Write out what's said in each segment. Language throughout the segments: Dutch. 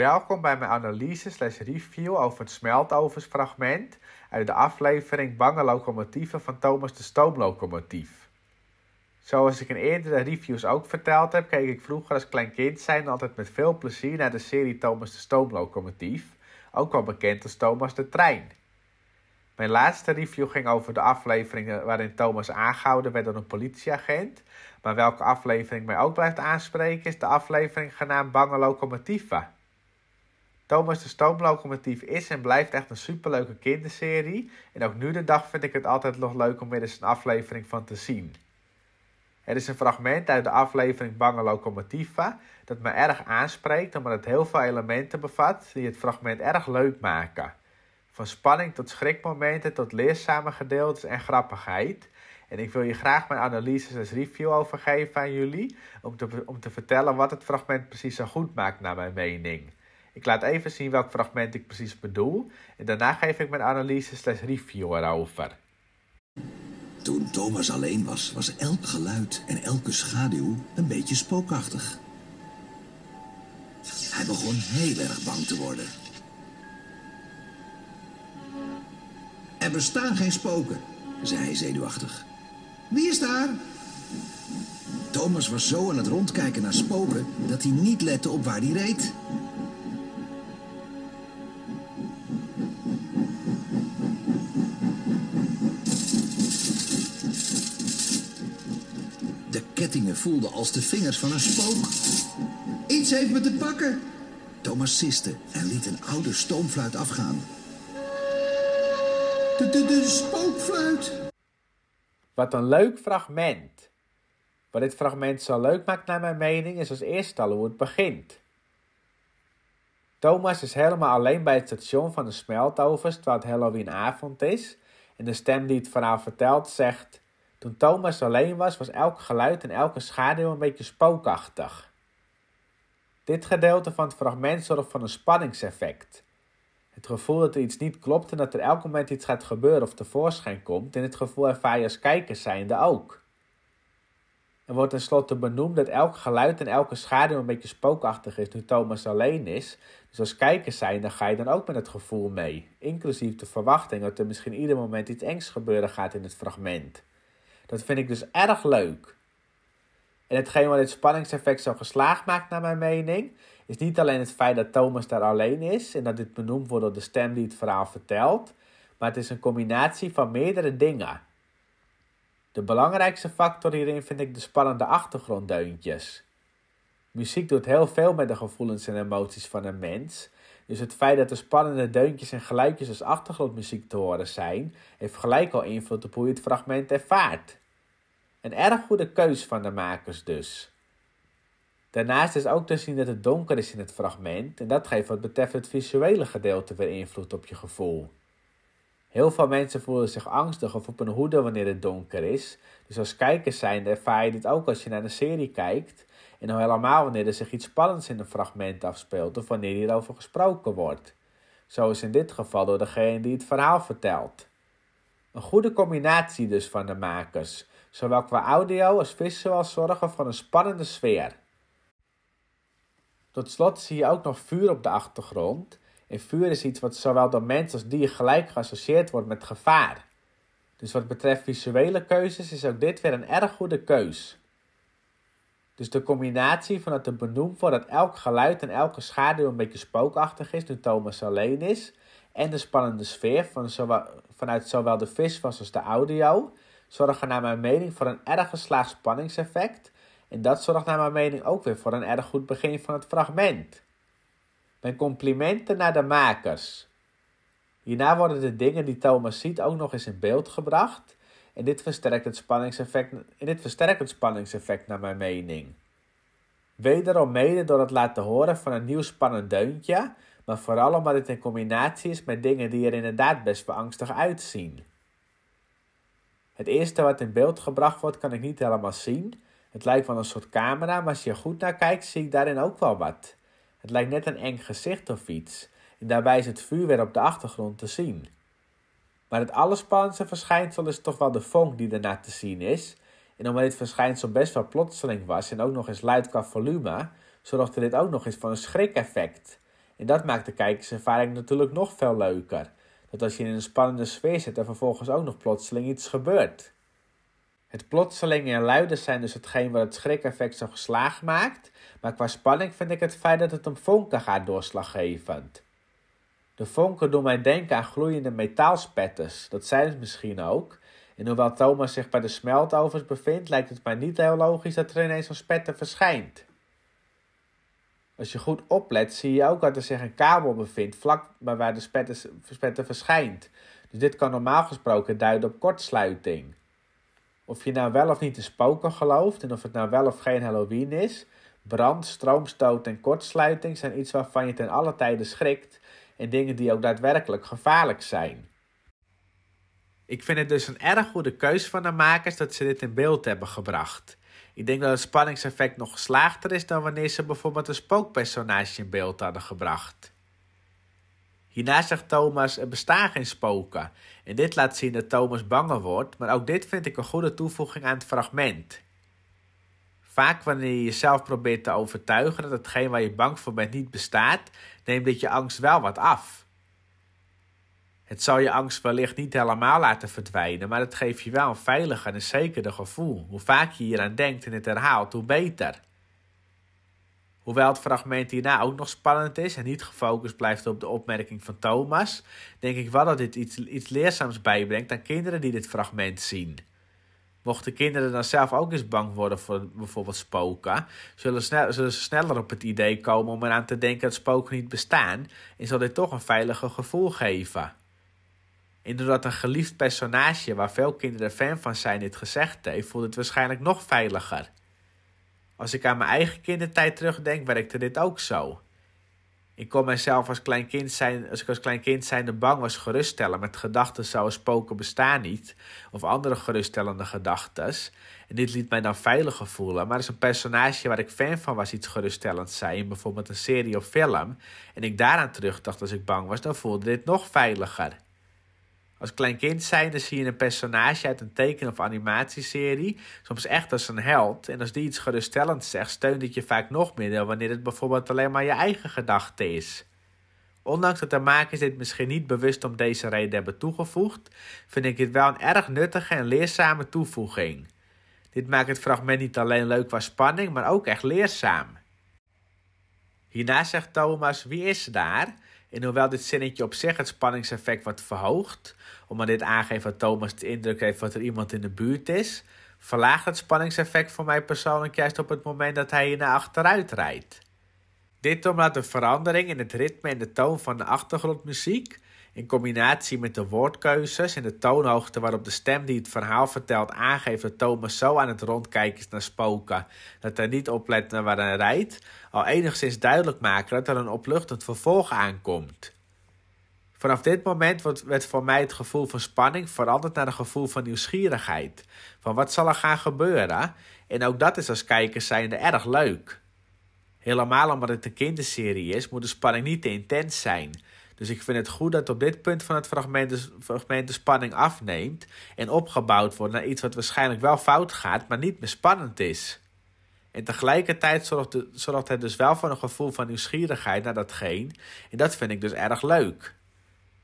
Welkom bij mijn analyse slash review over het smeltoversfragment uit de aflevering Bange Locomotieven van Thomas de Stoomlocomotief. Zoals ik in eerdere reviews ook verteld heb, keek ik vroeger als klein kind altijd met veel plezier naar de serie Thomas de Stoomlocomotief, ook wel bekend als Thomas de Trein. Mijn laatste review ging over de afleveringen waarin Thomas aangehouden werd door een politieagent. Maar welke aflevering mij ook blijft aanspreken is de aflevering genaamd Bange Locomotieven. Thomas de Stoomlocomotief is en blijft echt een superleuke kinderserie. En ook nu de dag vind ik het altijd nog leuk om weer eens een aflevering van te zien. Er is een fragment uit de aflevering Bange Locomotiva dat me erg aanspreekt omdat het heel veel elementen bevat die het fragment erg leuk maken. Van spanning tot schrikmomenten tot leerzame gedeeltes en grappigheid. En ik wil je graag mijn analyses en review over geven aan jullie om te, om te vertellen wat het fragment precies zo goed maakt naar mijn mening. Ik laat even zien welk fragment ik precies bedoel en daarna geef ik mijn analyse slash review erover. Toen Thomas alleen was, was elk geluid en elke schaduw een beetje spookachtig. Hij begon heel erg bang te worden. Er bestaan geen spoken, zei hij zenuwachtig. Wie is daar? Thomas was zo aan het rondkijken naar spoken dat hij niet lette op waar hij reed. voelde als de vingers van een spook. Iets heeft me te pakken. Thomas siste en liet een oude stoomfluit afgaan. De, de, de spookfluit. Wat een leuk fragment. Wat dit fragment zo leuk maakt naar mijn mening is als eerste al hoe het begint. Thomas is helemaal alleen bij het station van de smeltovers terwijl het Halloweenavond is. En de stem die het verhaal vertelt zegt... Toen Thomas alleen was, was elk geluid en elke schaduw een beetje spookachtig. Dit gedeelte van het fragment zorgt voor een spanningseffect. Het gevoel dat er iets niet klopt en dat er elk moment iets gaat gebeuren of tevoorschijn komt, en het gevoel ervaar je als kijker zijnde ook. Er wordt tenslotte benoemd dat elk geluid en elke schaduw een beetje spookachtig is nu Thomas alleen is. Dus als kijkers zijnde ga je dan ook met het gevoel mee, inclusief de verwachting dat er misschien ieder moment iets engs gebeuren gaat in het fragment. Dat vind ik dus erg leuk. En hetgeen wat dit spanningseffect zo geslaagd maakt, naar mijn mening, is niet alleen het feit dat Thomas daar alleen is en dat dit benoemd wordt door de stem die het verhaal vertelt, maar het is een combinatie van meerdere dingen. De belangrijkste factor hierin vind ik de spannende achtergronddeuntjes. Muziek doet heel veel met de gevoelens en emoties van een mens, dus het feit dat er spannende deuntjes en geluidjes als achtergrondmuziek te horen zijn, heeft gelijk al invloed op hoe je het fragment ervaart. Een erg goede keus van de makers dus. Daarnaast is ook te zien dat het donker is in het fragment en dat geeft wat betreft het visuele gedeelte weer invloed op je gevoel. Heel veel mensen voelen zich angstig of op een hoede wanneer het donker is. Dus als kijkers zijn ervaar je dit ook als je naar een serie kijkt. En al helemaal wanneer er zich iets spannends in een fragment afspeelt of wanneer hierover gesproken wordt. Zo is in dit geval door degene die het verhaal vertelt. Een goede combinatie dus van de makers, zowel qua audio als visueel zorgen voor een spannende sfeer. Tot slot zie je ook nog vuur op de achtergrond. En vuur is iets wat zowel door mens als dier gelijk geassocieerd wordt met gevaar. Dus wat betreft visuele keuzes is ook dit weer een erg goede keus. Dus de combinatie van het te benoemd voor dat elk geluid en elke schaduw een beetje spookachtig is nu Thomas alleen is. En de spannende sfeer van zowel, vanuit zowel de viswas als de audio zorgen naar mijn mening voor een erg geslaagd spanningseffect. En dat zorgt naar mijn mening ook weer voor een erg goed begin van het fragment. Mijn complimenten naar de makers. Hierna worden de dingen die Thomas ziet ook nog eens in beeld gebracht. En dit versterkt het spanningseffect, en dit versterkt het spanningseffect naar mijn mening. Wederom mede door het laten horen van een nieuw spannend deuntje, maar vooral omdat het in combinatie is met dingen die er inderdaad best beangstig uitzien. Het eerste wat in beeld gebracht wordt kan ik niet helemaal zien. Het lijkt wel een soort camera, maar als je goed naar kijkt zie ik daarin ook wel wat. Het lijkt net een eng gezicht of iets, en daarbij is het vuurwerk op de achtergrond te zien. Maar het allerspannendste verschijnsel is toch wel de vonk die daarna te zien is. En omdat dit verschijnsel best wel plotseling was en ook nog eens luid qua volume, zorgde dit ook nog eens voor een schrikeffect. En dat maakt de kijkerservaring natuurlijk nog veel leuker. Dat als je in een spannende sfeer zit en vervolgens ook nog plotseling iets gebeurt. Het plotselinge en luide zijn dus hetgeen wat het schrikeffect zo geslaagd maakt, maar qua spanning vind ik het feit dat het om vonken gaat doorslaggevend. De vonken doen mij denken aan gloeiende metaalspetters, dat zijn het misschien ook. En hoewel Thomas zich bij de smeltovers bevindt, lijkt het mij niet heel logisch dat er ineens een spetter verschijnt. Als je goed oplet, zie je ook dat er zich een kabel bevindt vlak bij waar de spetter verschijnt. Dus dit kan normaal gesproken duiden op kortsluiting of je nou wel of niet in spoken gelooft en of het nou wel of geen Halloween is, brand, stroomstoot en kortsluiting zijn iets waarvan je ten alle tijden schrikt en dingen die ook daadwerkelijk gevaarlijk zijn. Ik vind het dus een erg goede keus van de makers dat ze dit in beeld hebben gebracht. Ik denk dat het spanningseffect nog geslaagder is dan wanneer ze bijvoorbeeld een spookpersonage in beeld hadden gebracht. Hierna zegt Thomas, er bestaan geen spoken. En dit laat zien dat Thomas banger wordt, maar ook dit vind ik een goede toevoeging aan het fragment. Vaak wanneer je jezelf probeert te overtuigen dat hetgeen waar je bang voor bent niet bestaat, neemt dit je angst wel wat af. Het zal je angst wellicht niet helemaal laten verdwijnen, maar het geeft je wel een veiliger en zekerder gevoel. Hoe vaak je hieraan denkt en het herhaalt, hoe beter. Hoewel het fragment hierna ook nog spannend is en niet gefocust blijft op de opmerking van Thomas, denk ik wel dat dit iets, iets leerzaams bijbrengt aan kinderen die dit fragment zien. Mochten kinderen dan zelf ook eens bang worden voor bijvoorbeeld spoken, zullen, ze sneller op het idee komen om eraan te denken dat spoken niet bestaan en zal dit toch een veiliger gevoel geven. Inderdaad een geliefd personage waar veel kinderen fan van zijn dit gezegd heeft, voelt het waarschijnlijk nog veiliger. Als ik aan mijn eigen kindertijd terugdenk, werkte dit ook zo. Ik kon mezelf als klein kind zijn, als ik als klein kind zijnde bang was geruststellen met gedachten zoals spoken bestaan niet of andere geruststellende gedachten. En dit liet mij dan veiliger voelen. Maar als een personage waar ik fan van was iets geruststellends zei, bijvoorbeeld een serie of film, en ik daaraan terugdacht als ik bang was, dan voelde dit nog veiliger. Als klein kind zijnde zie je een personage uit een teken- of animatieserie, soms echt als een held. En als die iets geruststellends zegt, steunt het je vaak nog meer dan wanneer het bijvoorbeeld alleen maar je eigen gedachte is. Ondanks dat de makers dit misschien niet bewust om deze reden hebben toegevoegd, vind ik dit wel een erg nuttige en leerzame toevoeging. Dit maakt het fragment niet alleen leuk qua spanning, maar ook echt leerzaam. Hierna zegt Thomas: Wie is daar? En hoewel dit zinnetje op zich het spanningseffect wat verhoogt, omdat dit aangeeft dat Thomas de indruk heeft dat er iemand in de buurt is, verlaagt het spanningseffect voor mij persoonlijk juist op het moment dat hij naar achteruit rijdt. Dit omdat de verandering in het ritme en de toon van de achtergrondmuziek in combinatie met de woordkeuzes en de toonhoogte waarop de stem die het verhaal vertelt aangeeft dat Thomas zo aan het rondkijken is naar spoken dat hij niet oplet naar waar hij rijdt, al enigszins duidelijk maken dat er een opluchtend vervolg aankomt. Vanaf dit moment wordt, werd voor mij het gevoel van spanning veranderd naar een gevoel van nieuwsgierigheid. Van wat zal er gaan gebeuren? En ook dat is als kijkers zijnde erg leuk. Helemaal omdat het een kinderserie is, moet de spanning niet te intens zijn. Dus ik vind het goed dat op dit punt van het fragment de, fragment de spanning afneemt en opgebouwd wordt naar iets wat waarschijnlijk wel fout gaat, maar niet meer spannend is. En tegelijkertijd zorgt, de, zorgt het dus wel voor een gevoel van nieuwsgierigheid naar datgene. En dat vind ik dus erg leuk.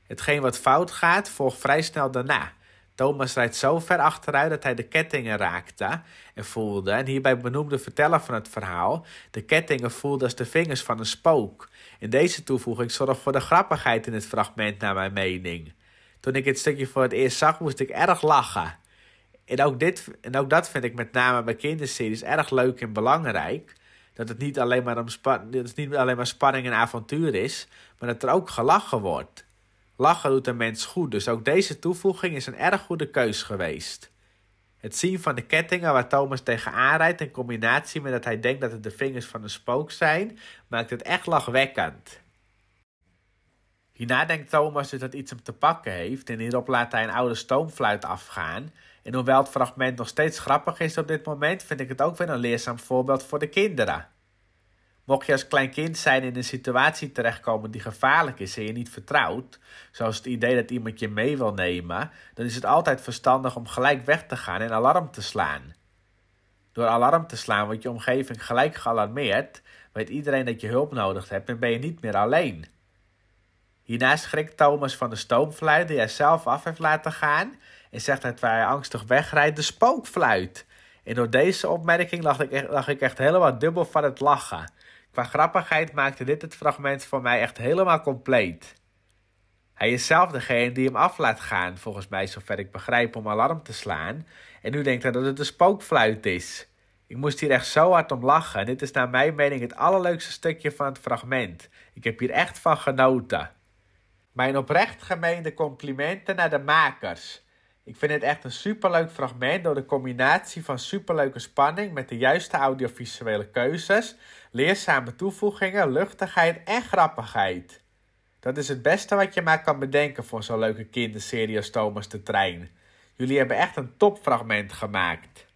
Hetgeen wat fout gaat, volgt vrij snel daarna. Thomas rijdt zo ver achteruit dat hij de kettingen raakte en voelde, en hierbij benoemde verteller van het verhaal, de kettingen voelde als de vingers van een spook. In deze toevoeging zorgt voor de grappigheid in het fragment, naar mijn mening. Toen ik het stukje voor het eerst zag, moest ik erg lachen. En ook, dit, en ook dat vind ik met name bij kinderseries erg leuk en belangrijk. Dat het niet alleen maar, om dat het niet alleen maar spanning en avontuur is, maar dat er ook gelachen wordt. Lachen doet een mens goed, dus ook deze toevoeging is een erg goede keus geweest. Het zien van de kettingen waar Thomas tegenaan rijdt in combinatie met dat hij denkt dat het de vingers van een spook zijn, maakt het echt lachwekkend. Hierna denkt Thomas dus dat iets hem te pakken heeft en hierop laat hij een oude stoomfluit afgaan. En hoewel het fragment nog steeds grappig is op dit moment, vind ik het ook weer een leerzaam voorbeeld voor de kinderen. Mocht je als klein kind zijn in een situatie terechtkomen die gevaarlijk is en je niet vertrouwt, zoals het idee dat iemand je mee wil nemen, dan is het altijd verstandig om gelijk weg te gaan en alarm te slaan. Door alarm te slaan wordt je omgeving gelijk gealarmeerd, weet iedereen dat je hulp nodig hebt en ben je niet meer alleen. Hierna schrikt Thomas van de stoomfluit die hij zelf af heeft laten gaan en zegt dat waar hij angstig wegrijdt de spookfluit. En door deze opmerking lag ik echt, lag ik echt helemaal dubbel van het lachen. Qua grappigheid maakte dit het fragment voor mij echt helemaal compleet. Hij is zelf degene die hem af laat gaan, volgens mij, zover ik begrijp, om alarm te slaan. En nu denkt hij dat het een spookfluit is. Ik moest hier echt zo hard om lachen. Dit is naar mijn mening het allerleukste stukje van het fragment. Ik heb hier echt van genoten. Mijn oprecht gemeende complimenten naar de makers. Ik vind het echt een superleuk fragment door de combinatie van superleuke spanning met de juiste audiovisuele keuzes, leerzame toevoegingen, luchtigheid en grappigheid. Dat is het beste wat je maar kan bedenken voor zo'n leuke kinderserie als Thomas de Trein. Jullie hebben echt een topfragment gemaakt.